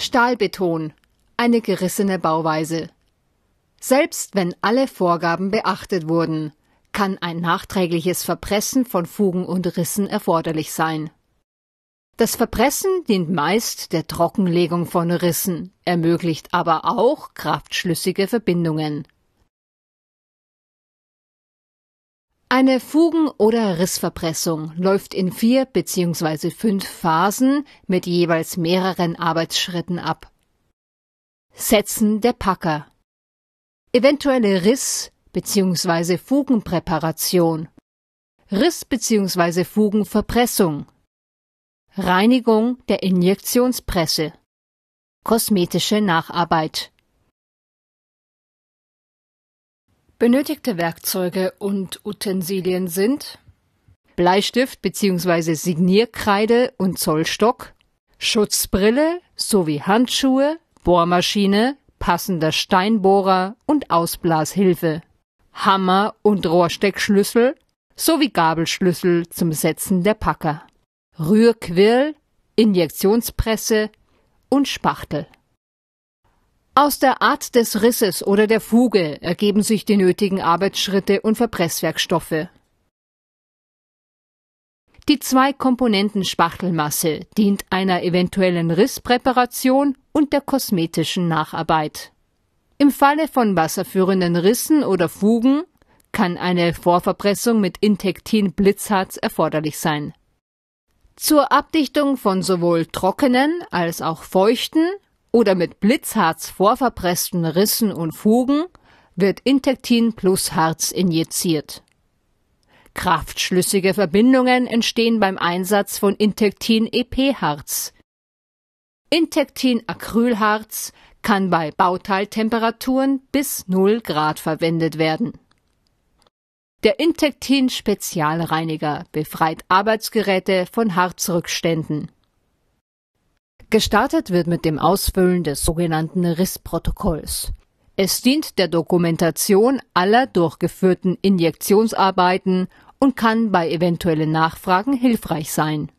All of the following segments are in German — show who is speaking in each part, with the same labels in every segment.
Speaker 1: Stahlbeton, eine gerissene Bauweise. Selbst wenn alle Vorgaben beachtet wurden, kann ein nachträgliches Verpressen von Fugen und Rissen erforderlich sein. Das Verpressen dient meist der Trockenlegung von Rissen, ermöglicht aber auch kraftschlüssige Verbindungen. Eine Fugen- oder Rissverpressung läuft in vier bzw. fünf Phasen mit jeweils mehreren Arbeitsschritten ab. Setzen der Packer. Eventuelle Riss- bzw. Fugenpräparation. Riss- bzw. Fugenverpressung. Reinigung der Injektionspresse. Kosmetische Nacharbeit. Benötigte Werkzeuge und Utensilien sind Bleistift bzw. Signierkreide und Zollstock, Schutzbrille sowie Handschuhe, Bohrmaschine, passender Steinbohrer und Ausblashilfe, Hammer und Rohrsteckschlüssel sowie Gabelschlüssel zum Setzen der Packer, Rührquirl, Injektionspresse und Spachtel. Aus der Art des Risses oder der Fuge ergeben sich die nötigen Arbeitsschritte und Verpresswerkstoffe. Die Zwei-Komponenten-Spachtelmasse dient einer eventuellen Risspräparation und der kosmetischen Nacharbeit. Im Falle von wasserführenden Rissen oder Fugen kann eine Vorverpressung mit Intektin Blitzharz erforderlich sein. Zur Abdichtung von sowohl trockenen als auch feuchten oder mit Blitzharz vorverpressten Rissen und Fugen wird Intektin plus Harz injiziert. Kraftschlüssige Verbindungen entstehen beim Einsatz von Intektin-EP-Harz. Intektin-Acrylharz kann bei Bauteiltemperaturen bis 0 Grad verwendet werden. Der Intektin-Spezialreiniger befreit Arbeitsgeräte von Harzrückständen. Gestartet wird mit dem Ausfüllen des sogenannten RIS-Protokolls. Es dient der Dokumentation aller durchgeführten Injektionsarbeiten und kann bei eventuellen Nachfragen hilfreich sein.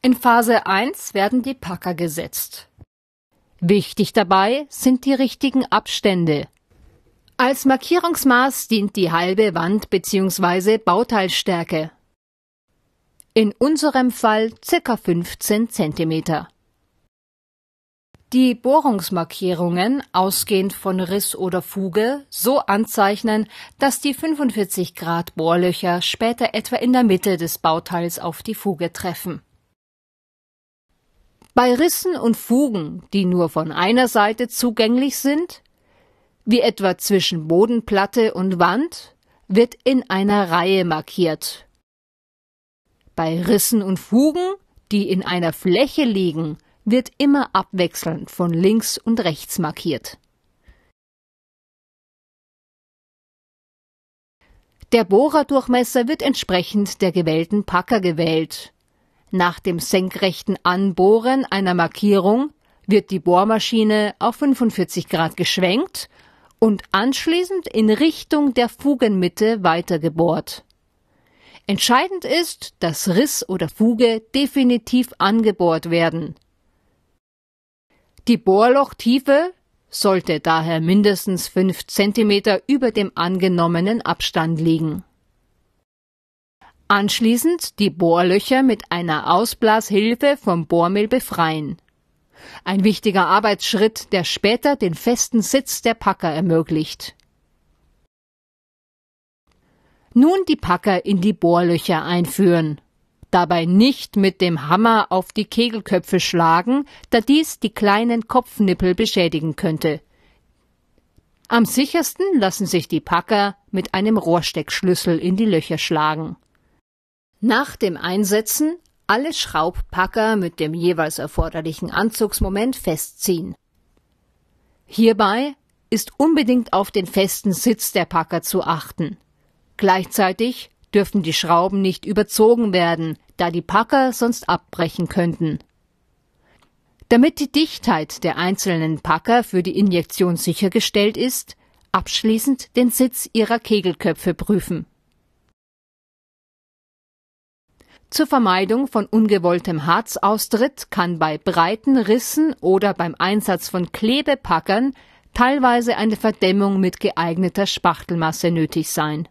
Speaker 1: In Phase 1 werden die Packer gesetzt. Wichtig dabei sind die richtigen Abstände. Als Markierungsmaß dient die halbe Wand bzw. Bauteilstärke in unserem Fall ca. 15 cm. Die Bohrungsmarkierungen, ausgehend von Riss oder Fuge, so anzeichnen, dass die 45 Grad Bohrlöcher später etwa in der Mitte des Bauteils auf die Fuge treffen. Bei Rissen und Fugen, die nur von einer Seite zugänglich sind, wie etwa zwischen Bodenplatte und Wand, wird in einer Reihe markiert bei Rissen und Fugen, die in einer Fläche liegen, wird immer abwechselnd von links und rechts markiert. Der Bohrerdurchmesser wird entsprechend der gewählten Packer gewählt. Nach dem senkrechten Anbohren einer Markierung wird die Bohrmaschine auf 45 Grad geschwenkt und anschließend in Richtung der Fugenmitte weitergebohrt. Entscheidend ist, dass Riss oder Fuge definitiv angebohrt werden. Die Bohrlochtiefe sollte daher mindestens 5 cm über dem angenommenen Abstand liegen. Anschließend die Bohrlöcher mit einer Ausblashilfe vom Bohrmehl befreien. Ein wichtiger Arbeitsschritt, der später den festen Sitz der Packer ermöglicht nun die Packer in die Bohrlöcher einführen. Dabei nicht mit dem Hammer auf die Kegelköpfe schlagen, da dies die kleinen Kopfnippel beschädigen könnte. Am sichersten lassen sich die Packer mit einem Rohrsteckschlüssel in die Löcher schlagen. Nach dem Einsetzen alle Schraubpacker mit dem jeweils erforderlichen Anzugsmoment festziehen. Hierbei ist unbedingt auf den festen Sitz der Packer zu achten. Gleichzeitig dürfen die Schrauben nicht überzogen werden, da die Packer sonst abbrechen könnten. Damit die Dichtheit der einzelnen Packer für die Injektion sichergestellt ist, abschließend den Sitz ihrer Kegelköpfe prüfen. Zur Vermeidung von ungewolltem Harzaustritt kann bei breiten Rissen oder beim Einsatz von Klebepackern teilweise eine Verdämmung mit geeigneter Spachtelmasse nötig sein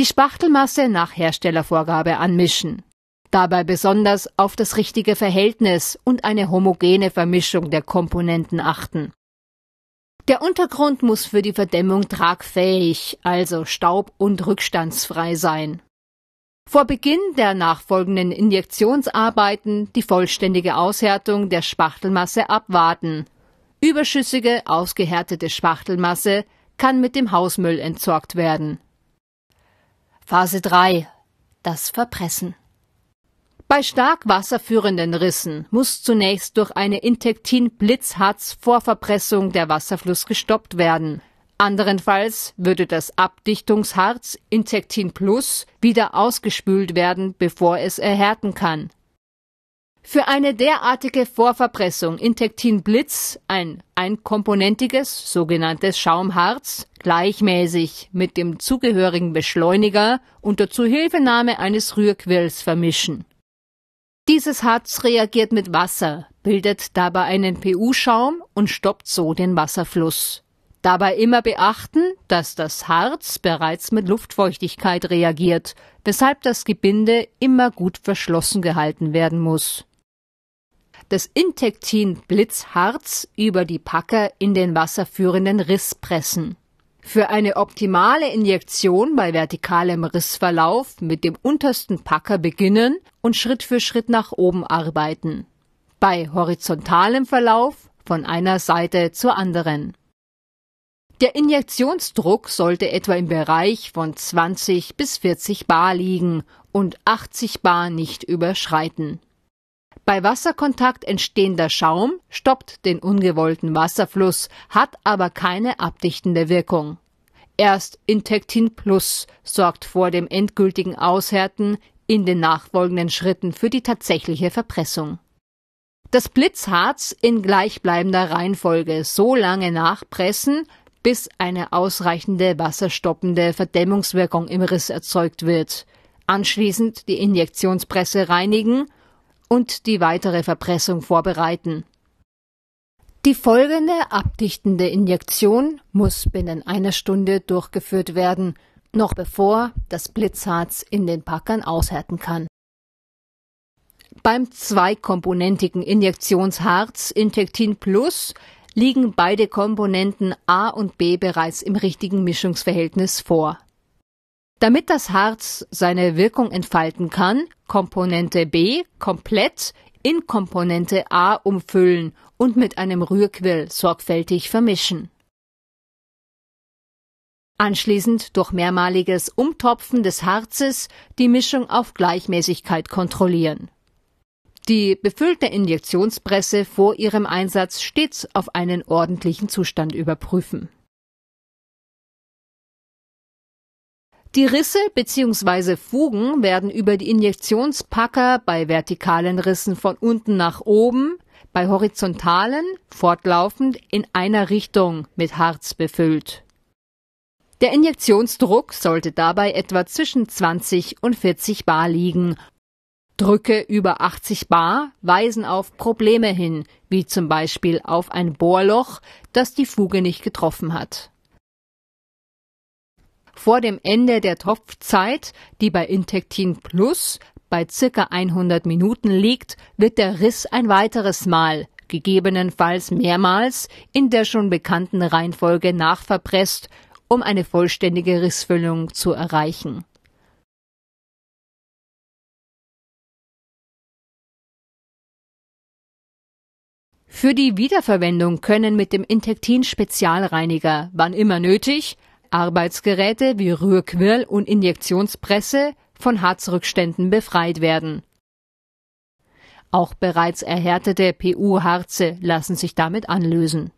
Speaker 1: die Spachtelmasse nach Herstellervorgabe anmischen. Dabei besonders auf das richtige Verhältnis und eine homogene Vermischung der Komponenten achten. Der Untergrund muss für die Verdämmung tragfähig, also staub- und rückstandsfrei sein. Vor Beginn der nachfolgenden Injektionsarbeiten die vollständige Aushärtung der Spachtelmasse abwarten. Überschüssige, ausgehärtete Spachtelmasse kann mit dem Hausmüll entsorgt werden. Phase 3. Das Verpressen. Bei stark wasserführenden Rissen muss zunächst durch eine Intektin-Blitzharz-Vorverpressung der Wasserfluss gestoppt werden. Anderenfalls würde das Abdichtungsharz Intektin Plus wieder ausgespült werden, bevor es erhärten kann. Für eine derartige Vorverpressung in Tektin Blitz, ein einkomponentiges sogenanntes Schaumharz, gleichmäßig mit dem zugehörigen Beschleuniger unter Zuhilfenahme eines Rührquirls vermischen. Dieses Harz reagiert mit Wasser, bildet dabei einen PU-Schaum und stoppt so den Wasserfluss. Dabei immer beachten, dass das Harz bereits mit Luftfeuchtigkeit reagiert, weshalb das Gebinde immer gut verschlossen gehalten werden muss des intektin blitzharz über die Packer in den wasserführenden Riss pressen. Für eine optimale Injektion bei vertikalem Rissverlauf mit dem untersten Packer beginnen und Schritt für Schritt nach oben arbeiten. Bei horizontalem Verlauf von einer Seite zur anderen. Der Injektionsdruck sollte etwa im Bereich von 20 bis 40 bar liegen und 80 bar nicht überschreiten. Bei Wasserkontakt entstehender Schaum stoppt den ungewollten Wasserfluss, hat aber keine abdichtende Wirkung. Erst Intectin Plus sorgt vor dem endgültigen Aushärten in den nachfolgenden Schritten für die tatsächliche Verpressung. Das Blitzharz in gleichbleibender Reihenfolge so lange nachpressen, bis eine ausreichende wasserstoppende Verdämmungswirkung im Riss erzeugt wird. Anschließend die Injektionspresse reinigen und die weitere Verpressung vorbereiten. Die folgende abdichtende Injektion muss binnen einer Stunde durchgeführt werden, noch bevor das Blitzharz in den Packern aushärten kann. Beim zweikomponentigen Injektionsharz Intektin Plus liegen beide Komponenten A und B bereits im richtigen Mischungsverhältnis vor damit das Harz seine Wirkung entfalten kann, Komponente B komplett in Komponente A umfüllen und mit einem Rührquill sorgfältig vermischen. Anschließend durch mehrmaliges Umtopfen des Harzes die Mischung auf Gleichmäßigkeit kontrollieren. Die befüllte Injektionspresse vor ihrem Einsatz stets auf einen ordentlichen Zustand überprüfen Die Risse bzw. Fugen werden über die Injektionspacker bei vertikalen Rissen von unten nach oben, bei horizontalen fortlaufend in einer Richtung mit Harz befüllt. Der Injektionsdruck sollte dabei etwa zwischen 20 und 40 bar liegen. Drücke über 80 bar weisen auf Probleme hin, wie zum Beispiel auf ein Bohrloch, das die Fuge nicht getroffen hat vor dem Ende der Topfzeit, die bei Intectin Plus bei ca. 100 Minuten liegt, wird der Riss ein weiteres Mal, gegebenenfalls mehrmals, in der schon bekannten Reihenfolge nachverpresst, um eine vollständige Rissfüllung zu erreichen. Für die Wiederverwendung können mit dem Intektin Spezialreiniger, wann immer nötig, Arbeitsgeräte wie Rührquirl und Injektionspresse von Harzrückständen befreit werden. Auch bereits erhärtete PU-Harze lassen sich damit anlösen.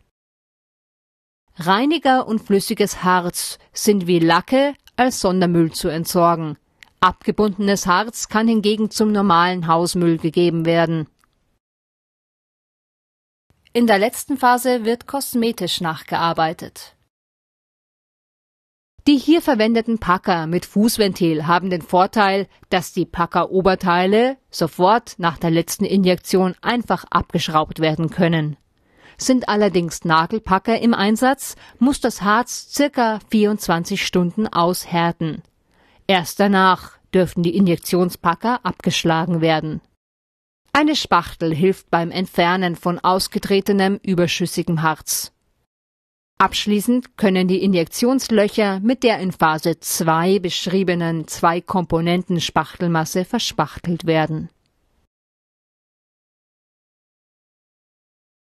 Speaker 1: Reiniger und flüssiges Harz sind wie Lacke als Sondermüll zu entsorgen. Abgebundenes Harz kann hingegen zum normalen Hausmüll gegeben werden. In der letzten Phase wird kosmetisch nachgearbeitet. Die hier verwendeten Packer mit Fußventil haben den Vorteil, dass die Packeroberteile sofort nach der letzten Injektion einfach abgeschraubt werden können. Sind allerdings Nagelpacker im Einsatz, muss das Harz circa 24 Stunden aushärten. Erst danach dürfen die Injektionspacker abgeschlagen werden. Eine Spachtel hilft beim Entfernen von ausgetretenem, überschüssigem Harz. Abschließend können die Injektionslöcher mit der in Phase 2 beschriebenen Zweikomponenten-Spachtelmasse verspachtelt werden